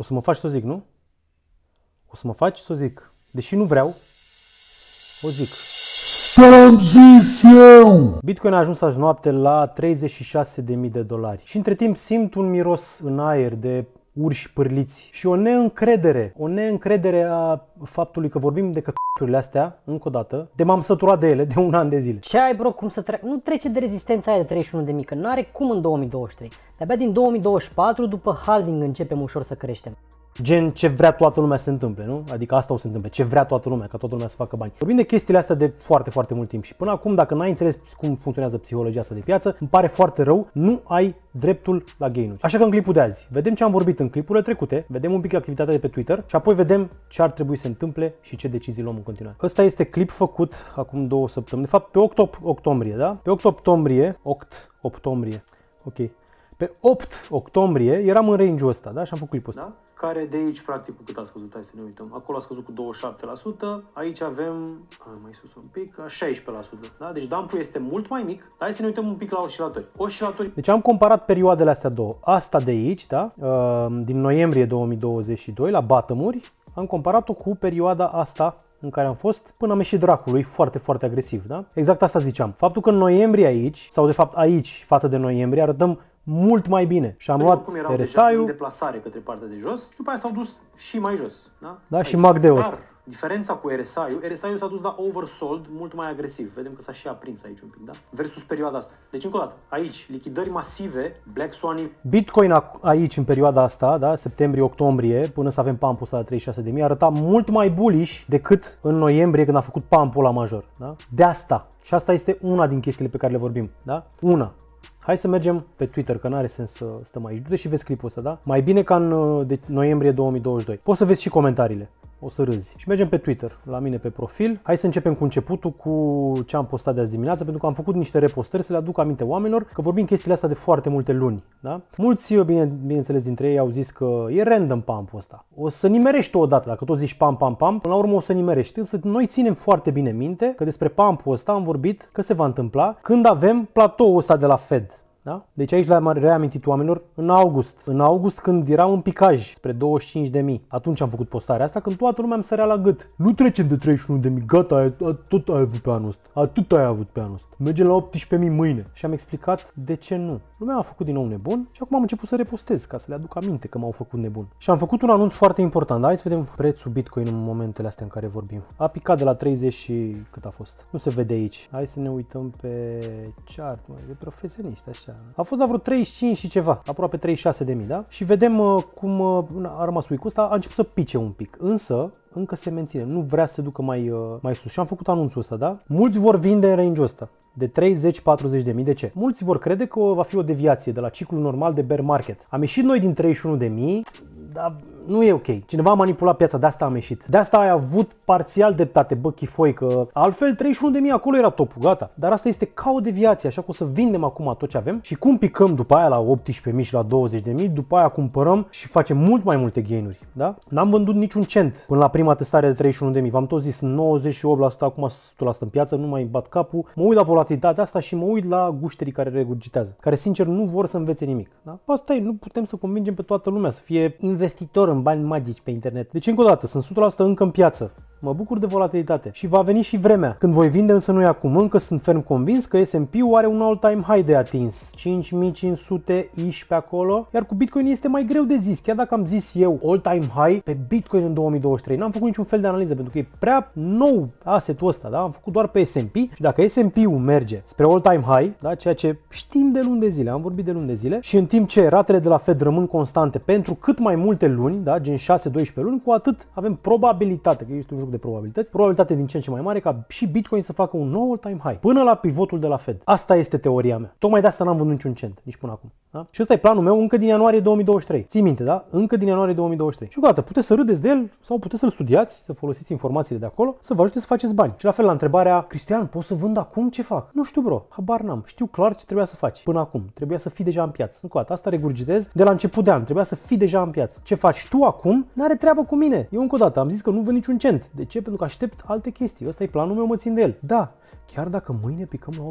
O să mă faci să o zic, nu? O să mă faci să o zic. Deși nu vreau, o zic. Transition. Bitcoin a ajuns azi noapte la 36.000 de dolari. Și între timp simt un miros în aer de urși pârliți și o neîncredere, o neîncredere a faptului că vorbim de căcaturile astea, încă o dată, de m-am săturat de ele de un an de zile. Ce ai bro, cum să treacă? Nu trece de rezistența aia de 31 de mică, Nu are cum în 2023. De-abia din 2024, după halving, începem ușor să creștem gen ce vrea toată lumea să se întâmple, nu? Adică asta o să se întâmple, ce vrea toată lumea, ca toată lumea să facă bani. Vorbim de chestiile astea de foarte, foarte mult timp și până acum, dacă n-ai înțeles cum funcționează psihologia asta de piață, îmi pare foarte rău, nu ai dreptul la gainuri. Așa că în clipul de azi, vedem ce am vorbit în clipurile trecute, vedem un pic activitatea de pe Twitter și apoi vedem ce ar trebui să se întâmple și ce decizii luăm în continuare. Ăsta este clip făcut acum două săptămâni, de fapt pe 8 octombrie, da? Pe 8 octombrie, 8 octombrie, ok, pe 8 octombrie eram în range-ul ăsta, da? Și am făcut clipul ăsta. Da? care de aici, practic, cu cât a scăzut, hai să ne uităm. Acolo a scăzut cu 27%, aici avem, a, mai sus un pic, 16%. Da? Deci dump este mult mai mic. Dar hai să ne uităm un pic la oscilatori. Oscilatori. Deci am comparat perioadele astea două. Asta de aici, da? Uh, din noiembrie 2022, la bottomuri, am comparat-o cu perioada asta în care am fost, până am ieșit dracului, foarte, foarte agresiv, da? Exact asta ziceam. Faptul că în noiembrie aici, sau de fapt aici, față de noiembrie, arătăm mult mai bine. Și am Pentru luat RSI-ul. deplasare către partea de jos, după aia s-au dus și mai jos. Da, da și Magdeos. diferența cu RSI-ul, RSI-ul s-a dus la oversold mult mai agresiv. Vedem că s-a și aprins aici un pic, da? Versus perioada asta. Deci încă o dată, aici, lichidări masive, Black Swan Bitcoin aici, în perioada asta, da? Septembrie-octombrie, până să avem pumpul ăsta la 36.000, arăta mult mai bullish decât în noiembrie când a făcut pumpul la major, da? De asta. Și asta este una din chestiile pe care le vorbim, da? Una. Hai să mergem pe Twitter, că n-are sens să stăm aici. Du-te și vezi clipul ăsta, da? Mai bine ca în uh, de, noiembrie 2022. Poți să vezi și comentariile o să râzi. Și mergem pe Twitter, la mine pe profil. Hai să începem cu începutul, cu ce am postat de azi dimineață, pentru că am făcut niște repostări să le aduc aminte oamenilor, că vorbim chestiile astea de foarte multe luni. Da? Mulți, bine, bineînțeles, dintre ei au zis că e random pampul ăsta. O să nimerești o dată, dacă tot zici pam, pam, pam, până la urmă o să nimerești. Însă noi ținem foarte bine minte că despre pampul ăsta am vorbit că se va întâmpla când avem platoul ăsta de la Fed da? Deci aici le-am reamintit oamenilor în august. În august când eram în picaj spre 25.000. Atunci am făcut postarea asta când toată lumea îmi sărea la gât. Nu trecem de 31.000, gata, tot ai avut pe anul ăsta. Atât ai avut pe anul ăsta. Mergem la 18.000 mâine. Și am explicat de ce nu. Lumea a făcut din nou nebun și acum am început să repostez ca să le aduc aminte că m-au făcut nebun. Și am făcut un anunț foarte important. Da? Hai să vedem prețul Bitcoin în momentele astea în care vorbim. A picat de la 30 și cât a fost. Nu se vede aici. Hai să ne uităm pe chart, mai de profesioniști, așa așa. A fost la vreo 35 și ceva, aproape 36 de mii, da? Și vedem uh, cum uh, a rămas cu ăsta, a început să pice un pic, însă încă se menține, nu vrea să se ducă mai, uh, mai sus. Și am făcut anunțul ăsta, da? Mulți vor vinde în range ăsta de 30-40 de mii. De ce? Mulți vor crede că va fi o deviație de la ciclul normal de bear market. Am ieșit noi din 31 de mii, dar nu e ok. Cineva a manipulat piața, de asta am ieșit. De asta ai avut parțial dreptate, bă, chifoi, că altfel 31.000 acolo era topul, gata. Dar asta este ca o deviație, așa că o să vindem acum tot ce avem și cum picăm după aia la 18.000 și la 20.000, după aia cumpărăm și facem mult mai multe gainuri, da? N-am vândut niciun cent până la prima testare de 31.000. V-am tot zis 98%, acum 100% în piață, nu mai bat capul. Mă uit la volatilitatea asta și mă uit la gușterii care regurgitează, care sincer nu vor să învețe nimic, da? Asta e, nu putem să convingem pe toată lumea să fie investitor cumpărăm bani magici pe internet. Deci încă o dată, sunt 100% încă în piață. Mă bucur de volatilitate și va veni și vremea. Când voi vinde, însă nu e acum. Încă sunt ferm convins că S&P-ul are un all-time high de atins. 5500 ish pe acolo. Iar cu Bitcoin este mai greu de zis. Chiar dacă am zis eu all-time high pe Bitcoin în 2023, n-am făcut niciun fel de analiză pentru că e prea nou asset-ul ăsta. Da? Am făcut doar pe S&P și dacă S&P-ul merge spre all-time high, da? ceea ce știm de luni de zile, am vorbit de luni de zile, și în timp ce ratele de la Fed rămân constante pentru cât mai multe luni, da? gen 6-12 luni, cu atât avem probabilitate că este un joc joc de probabilități, probabilitate din ce în ce mai mare ca și Bitcoin să facă un nou all-time high, până la pivotul de la Fed. Asta este teoria mea. Tocmai de asta n-am vândut niciun cent, nici până acum. Da? Și ăsta e planul meu încă din ianuarie 2023. Ții minte, da? Încă din ianuarie 2023. Și gata, puteți să râdeți de el sau puteți să-l studiați, să folosiți informațiile de acolo, să vă ajute să faceți bani. Și la fel la întrebarea, Cristian, pot să vând acum ce fac? Nu știu, bro, habar n-am. Știu clar ce trebuia să faci până acum. Trebuia să fii deja în piață. Încă o dată, asta regurgitez de la început de an. Trebuia să fii deja în piață. Ce faci tu acum? N-are treabă cu mine. Eu încă o dată am zis că nu vând niciun cent. De ce? Pentru că aștept alte chestii. Ăsta e planul meu, mă țin de el. Da, chiar dacă mâine picăm la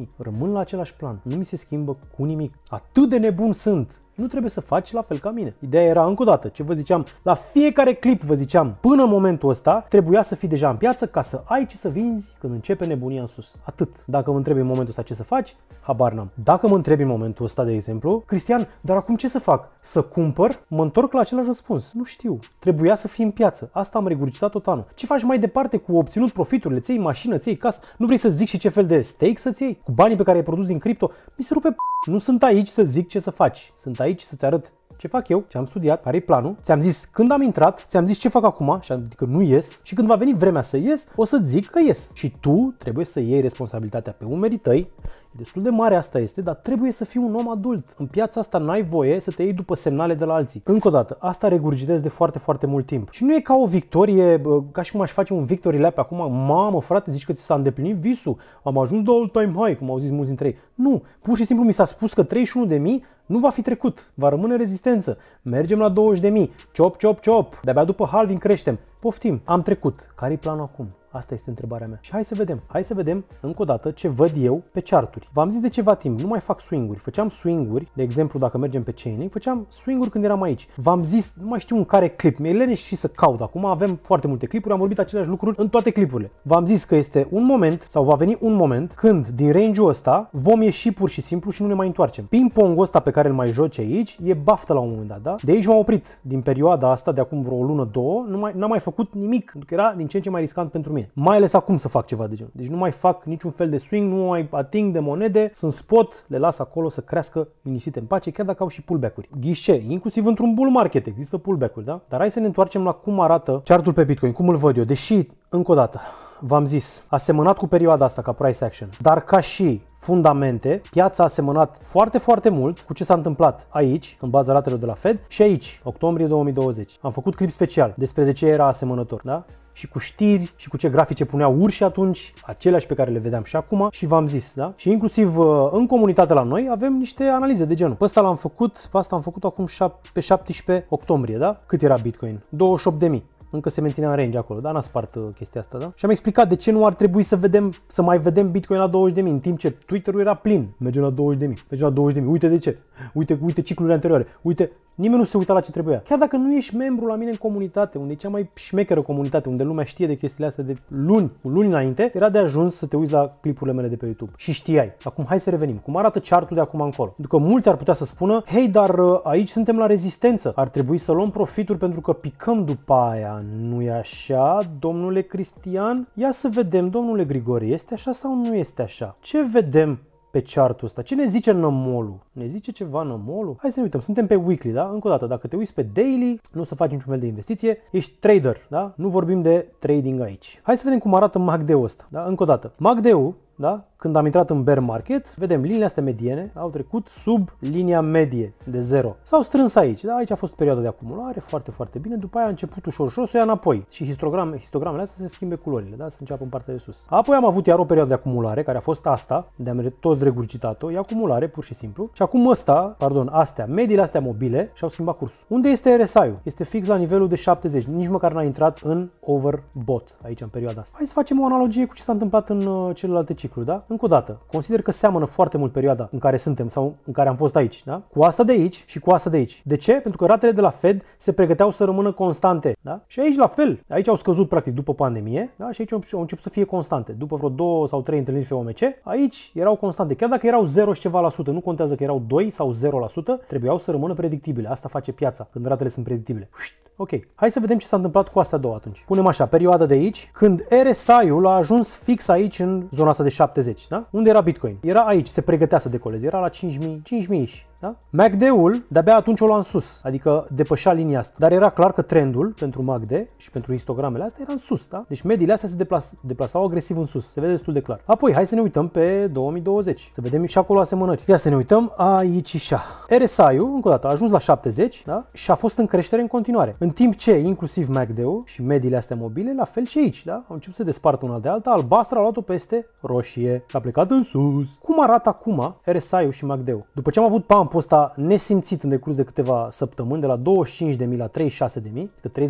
18.000, rămân la același plan, nu mi se schimbă cu nimic. Atât de nebun sunt! Nu trebuie să faci la fel ca mine. Ideea era încă o dată, ce vă ziceam, la fiecare clip vă ziceam, până în momentul ăsta trebuia să fii deja în piață ca să ai ce să vinzi când începe nebunia în sus. Atât. Dacă mă întrebi în momentul ăsta ce să faci, habar n-am. Dacă mă întrebi în momentul ăsta, de exemplu, Cristian, dar acum ce să fac? Să cumpăr? Mă întorc la același răspuns. Nu știu. Trebuia să fii în piață. Asta am regurgitat tot anul. Ce faci mai departe cu obținut profiturile? Ței mașină, ței casă? Nu nu vrei să zic și ce fel de stake să-ți iei? Cu banii pe care ai produs din cripto? Mi se rupe p- Nu sunt aici să zic ce să faci. Sunt aici să-ți arăt ce fac eu, ce am studiat, care e planul, ți-am zis când am intrat, ți-am zis ce fac acum și am zis că nu ies și când va veni vremea să ies, o să zic că ies. Și tu trebuie să iei responsabilitatea pe umerii tăi Destul de mare asta este, dar trebuie să fii un om adult. În piața asta n-ai voie să te iei după semnale de la alții. Încă o dată, asta regurgitez de foarte, foarte mult timp. Și nu e ca o victorie, ca și cum aș face un victory lap acum, mamă, frate, zici că ți s-a îndeplinit visul, am ajuns la all time high, cum au zis mulți dintre ei. Nu, pur și simplu mi s-a spus că 31 de mii nu va fi trecut, va rămâne rezistență. Mergem la 20.000, ciop, ciop, ciop, de-abia după halving creștem, poftim, am trecut. Care-i planul acum? Asta este întrebarea mea. Și hai să vedem. Hai să vedem încă o dată ce văd eu pe charturi. V-am zis de ceva timp, nu mai fac swinguri. Făceam swinguri, de exemplu, dacă mergem pe chaining, făceam swinguri când eram aici. V-am zis, nu mai știu în care clip. Mi-e lene și să caut. Acum avem foarte multe clipuri, am vorbit aceleași lucruri în toate clipurile. V-am zis că este un moment sau va veni un moment când din range-ul ăsta vom ieși pur și simplu și nu ne mai întoarcem. ping pong ăsta pe care îl mai joci aici e baftă la un moment dat, da? De aici m-am oprit din perioada asta de acum vreo o lună, două, nu mai, n-am mai făcut nimic, pentru că era din ce în ce mai riscant pentru mine. Mai ales acum să fac ceva de genul. Deci nu mai fac niciun fel de swing, nu mai ating de monede, sunt spot, le las acolo să crească liniștite în pace, chiar dacă au și pullback-uri. Ghișe, inclusiv într-un bull market există pullback-uri, da? Dar hai să ne întoarcem la cum arată chartul pe Bitcoin, cum îl văd eu, deși, încă o dată, v-am zis, a semănat cu perioada asta ca price action, dar ca și fundamente, piața a semănat foarte, foarte mult cu ce s-a întâmplat aici, în baza ratelor de la Fed, și aici, octombrie 2020. Am făcut clip special despre de ce era asemănător, da? și cu știri și cu ce grafice puneau urși atunci, aceleași pe care le vedeam și acum și v-am zis, da? Și inclusiv uh, în comunitate la noi avem niște analize de genul. Pe l-am făcut, pe asta am făcut acum pe 17 octombrie, da? Cât era Bitcoin? 28.000 încă se menținea în range acolo, dar n-a spart uh, chestia asta, da? Și am explicat de ce nu ar trebui să vedem, să mai vedem Bitcoin la 20.000, în timp ce Twitter-ul era plin, mergem la 20.000, mergem la 20.000, uite de ce uite, uite ciclurile anterioare, uite, nimeni nu se uita la ce trebuia. Chiar dacă nu ești membru la mine în comunitate, unde e cea mai șmecheră comunitate, unde lumea știe de chestiile astea de luni, luni înainte, era de ajuns să te uiți la clipurile mele de pe YouTube și știai. Acum hai să revenim. Cum arată chartul de acum încolo? Pentru că mulți ar putea să spună, hei, dar uh, aici suntem la rezistență, ar trebui să luăm profituri pentru că picăm după aia, nu e așa, domnule Cristian? Ia să vedem, domnule Grigore, este așa sau nu este așa? Ce vedem pe chartul ăsta. Ce ne zice nămolul? Ne zice ceva nămolul? Hai să ne uităm. Suntem pe weekly, da? Încă o dată, dacă te uiți pe daily, nu o să faci niciun fel de investiție, ești trader, da? Nu vorbim de trading aici. Hai să vedem cum arată MACD-ul ăsta, da? Încă o dată. MACD-ul da? Când am intrat în bear market, vedem liniile astea mediene au trecut sub linia medie de 0. S-au strâns aici, da? Aici a fost perioada de acumulare, foarte, foarte bine. După aia a început ușor, ușor să ia înapoi. Și histogram, histogramele astea se schimbe culorile, da? Să înceapă în partea de sus. Apoi am avut iar o perioadă de acumulare, care a fost asta, de am tot regurgitat-o, e acumulare pur și simplu. Și acum asta, pardon, astea, mediile astea mobile și-au schimbat cursul. Unde este RSI-ul? Este fix la nivelul de 70, nici măcar n-a intrat în overbought aici în perioada asta. Hai să facem o analogie cu ce s-a întâmplat în uh, celelalte cifre ciclu, da? Încă o dată, consider că seamănă foarte mult perioada în care suntem sau în care am fost aici, da? Cu asta de aici și cu asta de aici. De ce? Pentru că ratele de la Fed se pregăteau să rămână constante, da? Și aici la fel, aici au scăzut practic după pandemie, da? Și aici au început să fie constante. După vreo două sau trei întâlniri FOMC, aici erau constante. Chiar dacă erau 0 și ceva la sută, nu contează că erau 2 sau 0%, trebuiau să rămână predictibile. Asta face piața, când ratele sunt predictibile. Ok, hai să vedem ce s-a întâmplat cu astea două atunci. Punem așa, perioada de aici, când RSI-ul a ajuns fix aici în zona asta de 1970, da? Unde era Bitcoin? Era aici, se pregătea să decoleze, era la 5.000, 5.000 și asta. Da? MACD-ul de-abia atunci o lua în sus, adică depășea linia asta. Dar era clar că trendul pentru MACD și pentru histogramele astea era în sus, da? Deci mediile astea se deplas- deplasau agresiv în sus, se vede destul de clar. Apoi, hai să ne uităm pe 2020, să vedem și acolo asemănări. Ia să ne uităm aici și așa. RSI-ul, încă o dată, a ajuns la 70 da? și a fost în creștere în continuare. În timp ce, inclusiv MACD-ul și mediile astea mobile, la fel și aici, da? Au început să se despartă una de alta, albastra a luat-o peste roșie și a plecat în sus. Cum arată acum RSI-ul și MACD-ul? După ce am avut pump capul ăsta nesimțit în decurs de câteva săptămâni, de la 25.000 la 36.000, că 30%,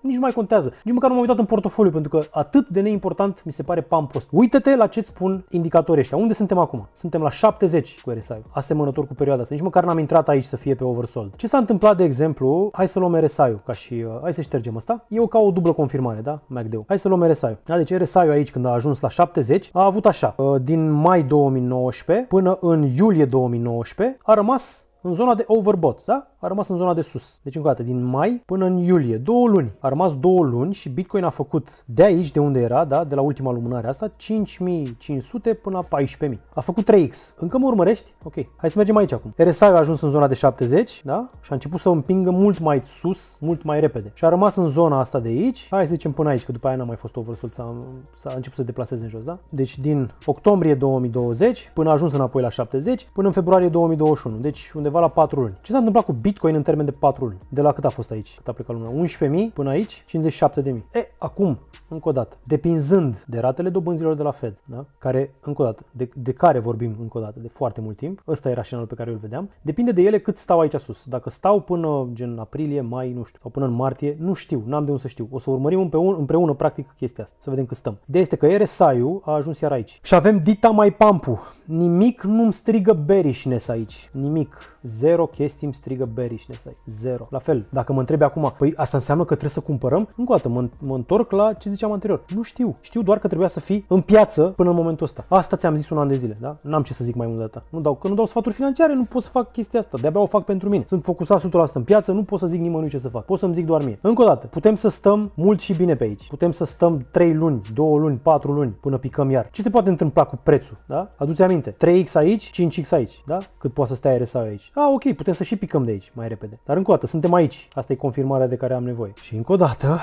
nici nu mai contează. Nici măcar nu m-am uitat în portofoliu, pentru că atât de neimportant mi se pare pampul ăsta. Uită-te la ce spun indicatorii ăștia. Unde suntem acum? Suntem la 70 cu RSI, asemănător cu perioada asta. Nici măcar n-am intrat aici să fie pe oversold. Ce s-a întâmplat, de exemplu, hai să luăm rsi ca și, uh, hai să ștergem asta. Eu ca o dublă confirmare, da? MACD-ul. Hai să luăm RSI-ul. Da, deci rsi aici, când a ajuns la 70, a avut așa, uh, din mai 2019 până în iulie 2019, a rămas ます。în zona de overbought, da? A rămas în zona de sus. Deci încă o dată, din mai până în iulie, două luni. A rămas două luni și Bitcoin a făcut de aici, de unde era, da? De la ultima lumânare asta, 5500 până la 14.000. A făcut 3x. Încă mă urmărești? Ok. Hai să mergem aici acum. RSI a ajuns în zona de 70, da? Și a început să împingă mult mai sus, mult mai repede. Și a rămas în zona asta de aici. Hai să zicem până aici, că după aia n-a mai fost oversold, s-a, s-a început să se deplaseze în jos, da? Deci din octombrie 2020 până a ajuns înapoi la 70, până în februarie 2021. Deci undeva undeva la 4 luni. Ce s-a întâmplat cu Bitcoin în termen de 4 luni? De la cât a fost aici? Cât a plecat lumea? 11.000 până aici? 57.000. E, acum, încă o dată, depinzând de ratele dobânzilor de la Fed, da? care, încă o dată, de, de care vorbim încă o dată, de foarte mult timp, ăsta era scenariul pe care îl vedeam, depinde de ele cât stau aici sus. Dacă stau până gen aprilie, mai, nu știu, sau până în martie, nu știu, n-am de unde să știu. O să urmărim împreună, împreună practic chestia asta, să vedem cât stăm. Ideea este că RSI-ul a ajuns iar aici. Și avem Dita Mai Pampu, nimic nu-mi strigă berishness aici. Nimic. Zero chestii îmi strigă berishness aici. Zero. La fel, dacă mă întrebi acum, păi asta înseamnă că trebuie să cumpărăm? Încă o dată, mă, mă întorc la ce ziceam anterior. Nu știu. Știu doar că trebuia să fii în piață până în momentul ăsta. Asta ți-am zis un an de zile, da? N-am ce să zic mai mult de Nu dau, că nu dau sfaturi financiare, nu pot să fac chestia asta. De-abia o fac pentru mine. Sunt focusat 100% în piață, nu pot să zic nimănui ce să fac. Pot să-mi zic doar mie. Încă o dată, putem să stăm mult și bine pe aici. Putem să stăm 3 luni, 2 luni, 4 luni până picăm iar. Ce se poate întâmpla cu prețul, da? Aduți aminte înainte. 3x aici, 5x aici, da? Cât poate să stea RSA aici. A, ok, putem să și picăm de aici mai repede. Dar încă o dată, suntem aici. Asta e confirmarea de care am nevoie. Și încă o dată,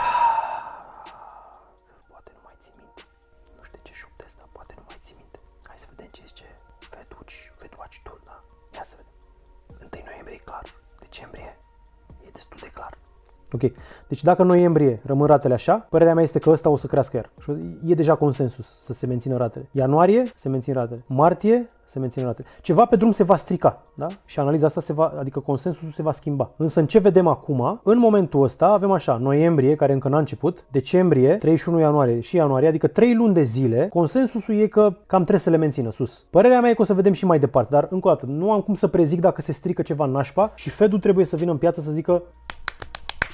Ok. Deci dacă în noiembrie rămân ratele așa, părerea mea este că ăsta o să crească iar. Și e deja consensus să se mențină ratele. Ianuarie se mențin ratele. Martie se mențin ratele. Ceva pe drum se va strica, da? Și analiza asta se va, adică consensusul se va schimba. Însă în ce vedem acum, în momentul ăsta avem așa, noiembrie, care încă n-a început, decembrie, 31 ianuarie și ianuarie, adică 3 luni de zile, consensusul e că cam trebuie să le mențină sus. Părerea mea e că o să vedem și mai departe, dar încă o dată, nu am cum să prezic dacă se strică ceva nașpa și Fedul trebuie să vină în piață să zică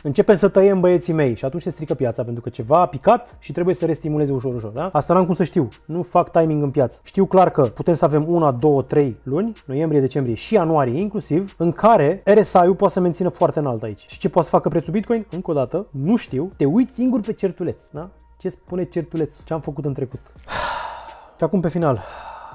începem să tăiem băieții mei și atunci se strică piața pentru că ceva a picat și trebuie să restimuleze ușor, ușor. Da? Asta n-am cum să știu. Nu fac timing în piață. Știu clar că putem să avem una, două, trei luni, noiembrie, decembrie și ianuarie inclusiv, în care RSI-ul poate să mențină foarte înalt aici. Și ce poate să facă prețul Bitcoin? Încă o dată, nu știu. Te uiți singur pe certuleț, da? Ce spune certuleț? Ce am făcut în trecut? Și acum pe final,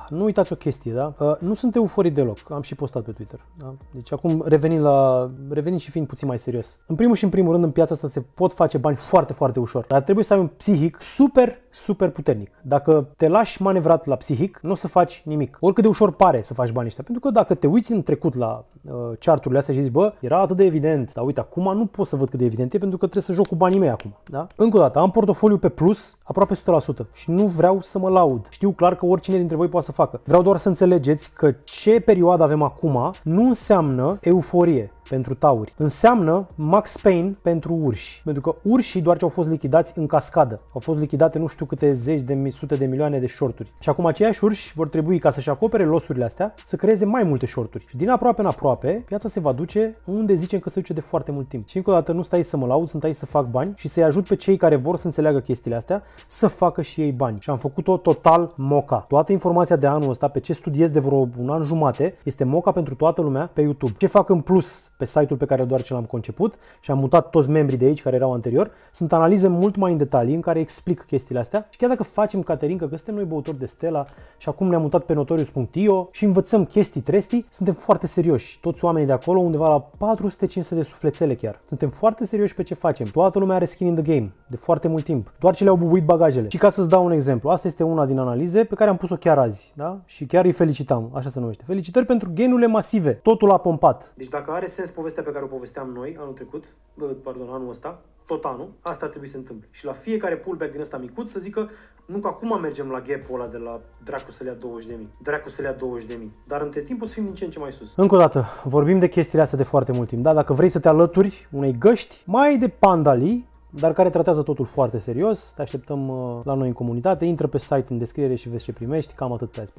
nu uitați o chestie, da? Ă, nu sunt euforii deloc, am și postat pe Twitter. Da? Deci acum revenind, la, revenind și fiind puțin mai serios. În primul și în primul rând, în piața asta se pot face bani foarte, foarte ușor, dar trebuie să ai un psihic super super puternic. Dacă te lași manevrat la psihic, nu o să faci nimic. Oricât de ușor pare să faci banii ăștia. Pentru că dacă te uiți în trecut la uh, charturile astea și zici, bă, era atât de evident, dar uite, acum nu pot să văd cât de evident e pentru că trebuie să joc cu banii mei acum. Da? Încă o dată, am portofoliu pe plus aproape 100% și nu vreau să mă laud. Știu clar că oricine dintre voi poate să facă. Vreau doar să înțelegeți că ce perioadă avem acum nu înseamnă euforie pentru tauri. Înseamnă Max Payne pentru urși, pentru că urșii doar ce au fost lichidați în cascadă. Au fost lichidate nu știu câte zeci de mii, sute de milioane de shorturi. Și acum aceiași urși vor trebui ca să-și acopere losurile astea, să creeze mai multe shorturi. Și din aproape în aproape, piața se va duce unde zicem că se duce de foarte mult timp. Și încă o dată nu stai să mă laud, sunt aici să fac bani și să-i ajut pe cei care vor să înțeleagă chestiile astea să facă și ei bani. Și am făcut-o total moca. Toată informația de anul ăsta, pe ce studiez de vreo un an jumate, este moca pentru toată lumea pe YouTube. Ce fac în plus pe site-ul pe care doar ce l-am conceput și am mutat toți membrii de aici care erau anterior, sunt analize mult mai în detalii în care explic chestiile astea și chiar dacă facem Caterinca, că suntem noi băutori de Stella și acum ne-am mutat pe notorius.io și învățăm chestii trestii, suntem foarte serioși. Toți oamenii de acolo, undeva la 400-500 de sufletele chiar. Suntem foarte serioși pe ce facem. Toată lumea are skin in the game de foarte mult timp. Doar ce le-au bubuit bagajele. Și ca să-ți dau un exemplu, asta este una din analize pe care am pus-o chiar azi, da? Și chiar îi felicitam, așa se numește. Felicitări pentru genurile masive. Totul a pompat. Deci dacă are sens sens povestea pe care o povesteam noi anul trecut, pardon, anul ăsta, tot anul, asta ar trebui să se întâmple. Și la fiecare pullback din ăsta micuț să zică, nu că acum mergem la gap-ul ăla de la dracu să le ia 20 de mii, dracu să le ia 20 de mii, dar între timp o să fim din ce în ce mai sus. Încă o dată, vorbim de chestiile astea de foarte mult timp, da? Dacă vrei să te alături unei găști mai de pandali, dar care tratează totul foarte serios. Te așteptăm uh, la noi în comunitate. Intră pe site în descriere și vezi ce primești. Cam atât pe azi.